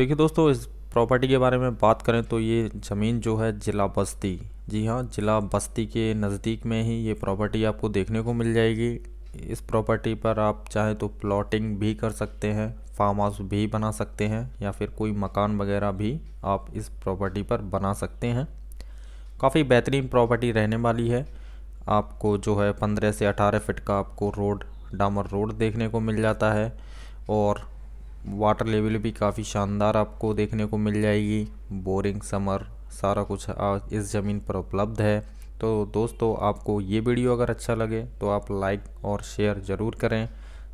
देखिए दोस्तों इस प्रॉपर्टी के बारे में बात करें तो ये ज़मीन जो है ज़िला बस्ती जी हाँ ज़िला बस्ती के नज़दीक में ही ये प्रॉपर्टी आपको देखने को मिल जाएगी इस प्रॉपर्टी पर आप चाहे तो प्लॉटिंग भी कर सकते हैं फार्म हाउस भी बना सकते हैं या फिर कोई मकान वगैरह भी आप इस प्रॉपर्टी पर बना सकते हैं काफ़ी बेहतरीन प्रॉपर्टी रहने वाली है आपको जो है पंद्रह से अठारह फिट का आपको रोड डामर रोड देखने को मिल जाता है और वाटर लेवल भी काफ़ी शानदार आपको देखने को मिल जाएगी बोरिंग समर सारा कुछ इस ज़मीन पर उपलब्ध है तो दोस्तों आपको ये वीडियो अगर अच्छा लगे तो आप लाइक और शेयर ज़रूर करें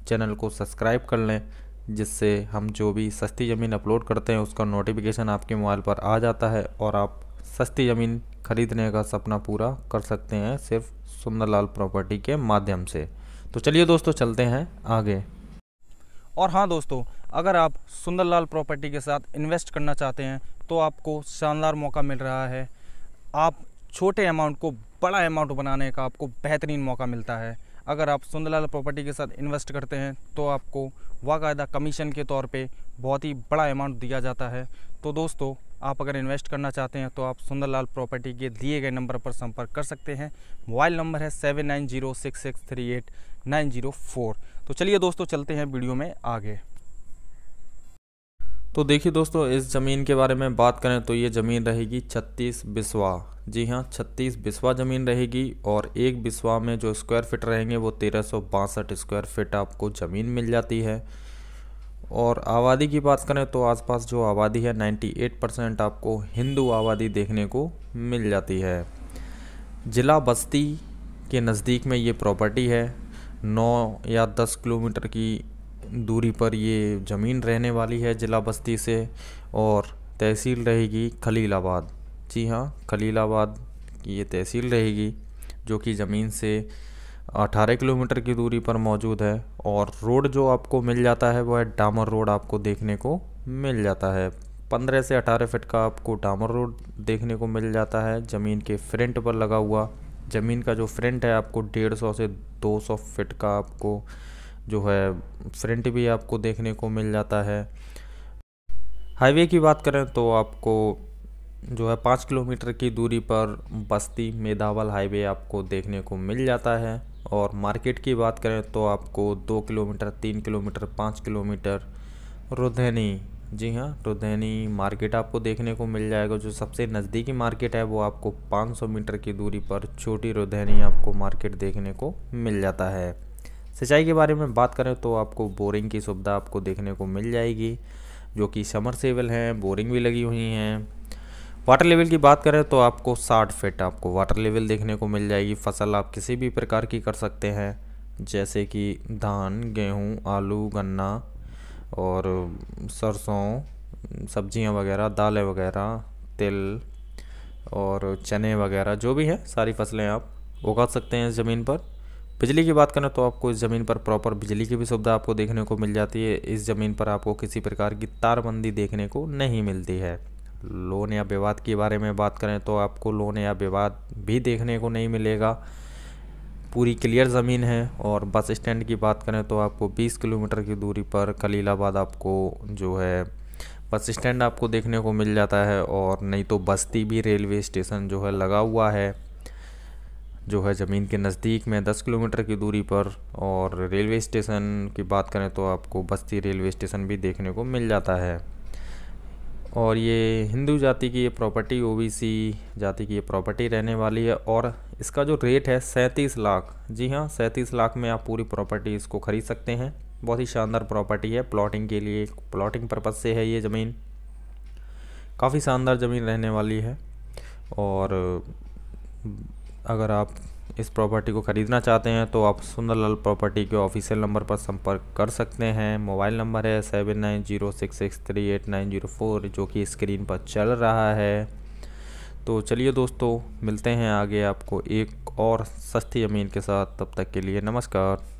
चैनल को सब्सक्राइब कर लें जिससे हम जो भी सस्ती ज़मीन अपलोड करते हैं उसका नोटिफिकेशन आपके मोबाइल पर आ जाता है और आप सस्ती ज़मीन खरीदने का सपना पूरा कर सकते हैं सिर्फ सुंदरलाल प्रॉपर्टी के माध्यम से तो चलिए दोस्तों चलते हैं आगे और हाँ दोस्तों अगर आप सुंदरलाल प्रॉपर्टी के साथ इन्वेस्ट करना चाहते हैं तो आपको शानदार मौका मिल रहा है आप छोटे अमाउंट को बड़ा अमाउंट बनाने का आपको बेहतरीन मौका मिलता है अगर आप सुंदरलाल प्रॉपर्टी के साथ इन्वेस्ट करते हैं तो आपको वाकायदा कमीशन के तौर पे बहुत ही बड़ा अमाउंट दिया जाता है तो दोस्तों आप अगर इन्वेस्ट करना चाहते हैं तो आप सुंदरलाल प्रॉपर्टी के दिए गए नंबर पर संपर्क कर सकते हैं मोबाइल नंबर है seven nine zero six six three eight nine zero four तो चलिए दोस्तों चलते हैं वीडियो में आगे तो देखिए दोस्तों इस ज़मीन के बारे में बात करें तो ये ज़मीन रहेगी छत्तीस बिस्वा जी हाँ छत्तीस बिस्वा ज़मीन रहेगी और एक बिस्वा में जो स्क्वायर फिट रहेंगे वो तेरह स्क्वायर फिट आपको ज़मीन मिल जाती है और आबादी की बात करें तो आसपास जो आबादी है 98 परसेंट आपको हिंदू आबादी देखने को मिल जाती है ज़िला बस्ती के नज़दीक में ये प्रॉपर्टी है नौ या दस किलोमीटर की दूरी पर ये ज़मीन रहने वाली है ज़िला बस्ती से और तहसील रहेगी खलीलाबाद जी हाँ खलीलाबाद की ये तहसील रहेगी जो कि ज़मीन से अठारह किलोमीटर की दूरी पर मौजूद है और रोड जो आपको मिल जाता है वह डामर रोड आपको देखने को मिल जाता है पंद्रह से अठारह फिट का आपको डामर रोड देखने को मिल जाता है ज़मीन के फ्रंट पर लगा हुआ ज़मीन का जो फ्रंट है आपको डेढ़ सौ से दो सौ फिट का आपको जो है फ्रंट भी आपको देखने को मिल जाता है हाईवे की बात करें तो आपको जो है पाँच किलोमीटर की दूरी पर बस्ती मेधावल हाईवे आपको देखने को मिल जाता है और मार्केट की बात करें तो आपको दो किलोमीटर तीन किलोमीटर पाँच किलोमीटर रुधैनी जी हाँ रुधैनी मार्केट आपको देखने को मिल जाएगा जो सबसे नज़दीकी मार्केट है वो आपको 500 मीटर की दूरी पर छोटी रुधैनी आपको मार्केट देखने को मिल जाता है सिंचाई के बारे में बात करें तो आपको बोरिंग की सुविधा आपको देखने को मिल जाएगी जो कि समर सेवल हैं बोरिंग भी लगी हुई हैं वाटर लेवल की बात करें तो आपको साठ फिट आपको वाटर लेवल देखने को मिल जाएगी फसल आप किसी भी प्रकार की कर सकते हैं जैसे कि धान गेहूँ आलू गन्ना और सरसों सब्जियां वगैरह दालें वगैरह तिल और चने वगैरह जो भी हैं सारी फसलें आप उगा सकते हैं इस ज़मीन पर बिजली की बात करें तो आपको इस ज़मीन पर प्रॉपर बिजली की भी सुविधा आपको देखने को मिल जाती है इस ज़मीन पर आपको किसी प्रकार की तारबंदी देखने को नहीं मिलती है लोन या विवाद के बारे में बात करें तो आपको लोन या विवाद भी देखने को नहीं मिलेगा पूरी क्लियर ज़मीन है और बस स्टैंड की बात करें तो आपको 20 किलोमीटर की दूरी पर कलीलाबाद आपको जो है बस स्टैंड आपको देखने को मिल जाता है और नहीं तो बस्ती भी रेलवे स्टेशन जो है लगा हुआ है जो है ज़मीन के नज़दीक में 10 किलोमीटर की दूरी पर और रेलवे स्टेशन की बात करें तो आपको बस्ती रेलवे स्टेशन भी देखने को मिल जाता है और ये हिंदू जाति की ये प्रॉपर्टी ओबीसी जाति की ये प्रॉपर्टी रहने वाली है और इसका जो रेट है सैंतीस लाख जी हाँ सैंतीस लाख में आप पूरी प्रॉपर्टी इसको ख़रीद सकते हैं बहुत ही शानदार प्रॉपर्टी है प्लॉटिंग के लिए प्लॉटिंग पर्पज़ से है ये ज़मीन काफ़ी शानदार ज़मीन रहने वाली है और अगर आप इस प्रॉपर्टी को ख़रीदना चाहते हैं तो आप सुंदरलाल प्रॉपर्टी के ऑफिशियल नंबर पर संपर्क कर सकते हैं मोबाइल नंबर है seven nine zero six six three eight nine zero four जो कि स्क्रीन पर चल रहा है तो चलिए दोस्तों मिलते हैं आगे आपको एक और सस्ती ज़मीन के साथ तब तक के लिए नमस्कार